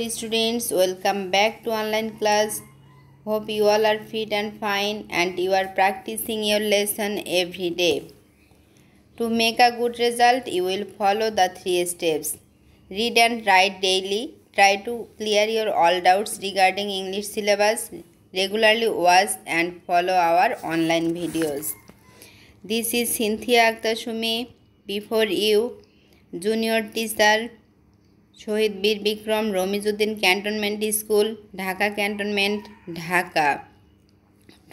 dear students welcome back to online class hope you all are fit and fine and you are practicing your lesson every day to make a good result you will follow the three steps read and write daily try to clear your all doubts regarding english syllabus regularly watch and follow our online videos this is cynthia akta before you junior teacher Shaheed Bir Bikram Ramizuddin cantonment school Dhaka cantonment Dhaka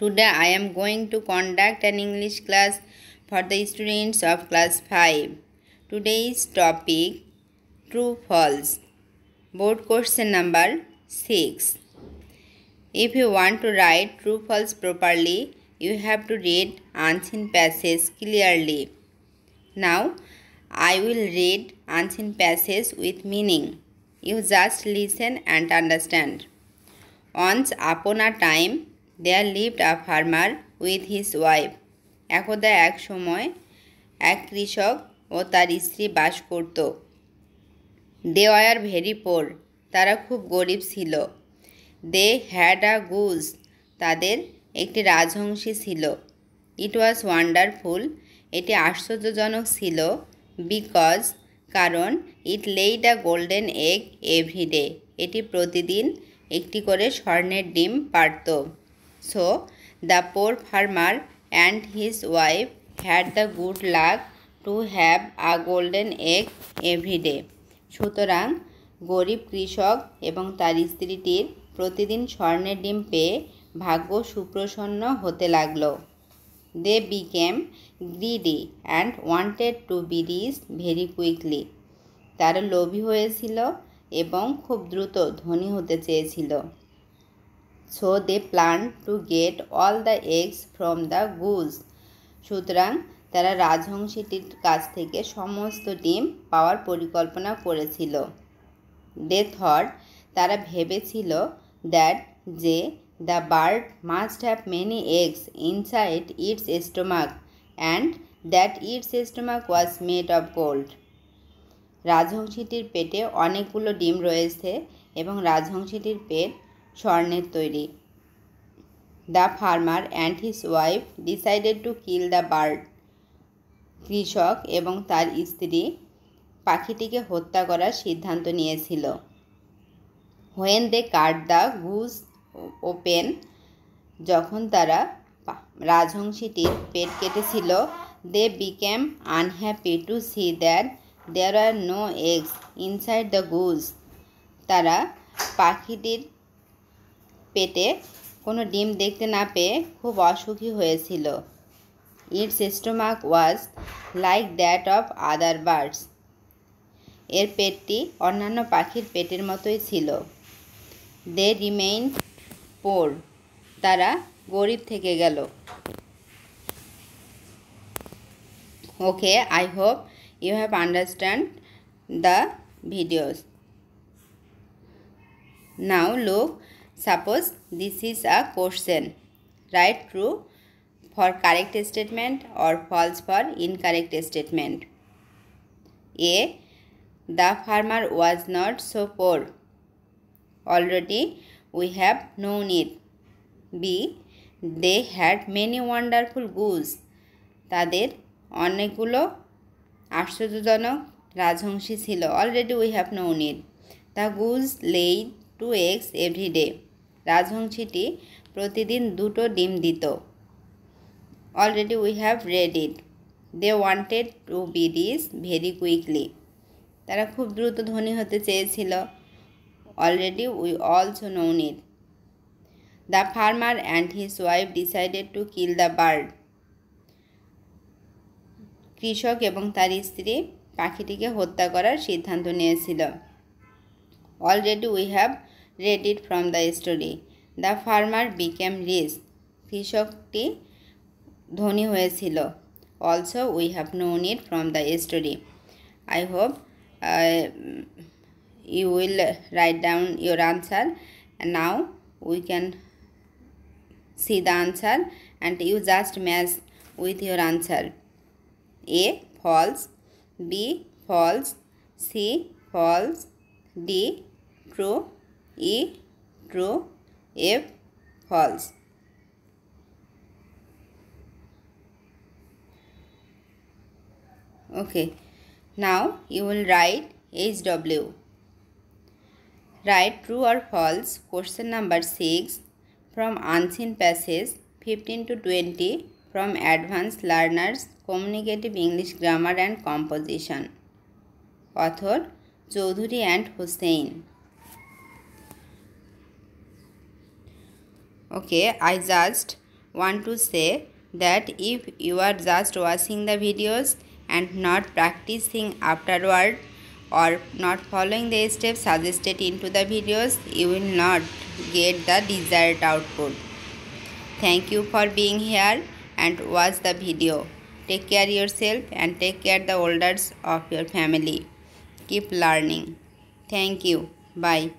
today I am going to conduct an English class for the students of class five is topic true false board question number six if you want to write true false properly you have to read unseen passage clearly now I will read unseen passage with meaning. You just listen and understand. Once upon a time, there lived a farmer with his wife. একদা এক সময় এক কৃষক ও তার স্ত্রী বাস করত দে are very poor তারা খুব গরিব ছিল দে হ্যাড আ গুজ তাদের একটি রাজহংসী ছিল ইট ওয়াজ ওয়ান্ডারফুল এটি আশ্চর্যজনক ছিল বিকজ কারণ it laid a golden egg everyday এটি প্রতিদিন একটি করে স্বর্ণের ডিম পারত so the poor farmer and his wife had the good luck to have a golden egg everyday সুতরাং গরিব কৃষক এবং তার স্ত্রীটির প্রতিদিন স্বর্ণের ডিম পেয়ে ভাগ্য সুপ্রসন্ন হতে লাগলো they became greedy and wanted to be rich very quickly তারা লোভী হয়েছিল এবং খুব দ্রুত ধনী হতে চেয়েছিল so they plan to get all the eggs from the goose সুতরাং তারা রাজহংসীটির কাছ থেকে সমস্ত ডিম পাওয়ার পরিকল্পনা করেছিল দে থট তারা ভেবেছিল দ্যাট যে The bird must have many eggs inside its stomach and that its stomach was made of gold. রাজহংসীটির পেটে অনেকগুলো ডিম রয়েছে এবং রাজহংসীটির পেট স্বর্ণের তৈরি the farmer and his wife decided to kill the bird কৃষক এবং তার স্ত্রী পাখিটিকে হত্যা করার সিদ্ধান্ত নিয়েছিল when they cut the goose open যখন তারা রাজহংসীটির পেট কেটেছিল they became unhappy to see that there are no eggs inside the goose তারা পাখিটির পেটে কোনো ডিম দেখতে না পেয়ে খুব অসুখী হয়েছিল its stomach was like that of other birds এর পেটটি অন্যান্য পাখির পেটের মতোই ছিল দে রিমেইন পোর তারা গরিব থেকে গেল okay I hope you have understand the videos now look suppose this is a question write true for correct statement or false for incorrect statement a the farmer was not so poor already we have known it b they had many wonderful goose তাদের অনেকগুলো আশ্চর্যজনক রাজহংসী ছিল already we have known it the goose laid two eggs everyday রাজহংসীটি প্রতিদিন দুটো ডিম দিত already we have read it they wanted to be rich very quickly তারা খুব দ্রুত ধনী হতে চেয়েছিল Already we also know it. The farmer and his wife decided to kill the bird. কৃষক এবং তার স্ত্রী পাখিটিকে হত্যা করার সিদ্ধান্ত নিয়েছিল already we have read it from the story the farmer became rich কৃষকটি ধনী হয়েছিল also we have known it from the story I hope you will write down your answer and now we can see the answer and you just match with your answer a false b false c false d true e true f false okay now you will write hw Write true or false. Question number 6. From unseen passages 15 to 20 from advanced learners communicative English grammar and composition. Author Jodhuri and Hussein. Okay, I just want to say that if you are just watching the videos and not practicing afterward or not following the steps suggested into the videos, you will not get the desired output. Thank you for being here and watch the video. Take care yourself and take care the elders of your family. Keep learning. Thank you. Bye.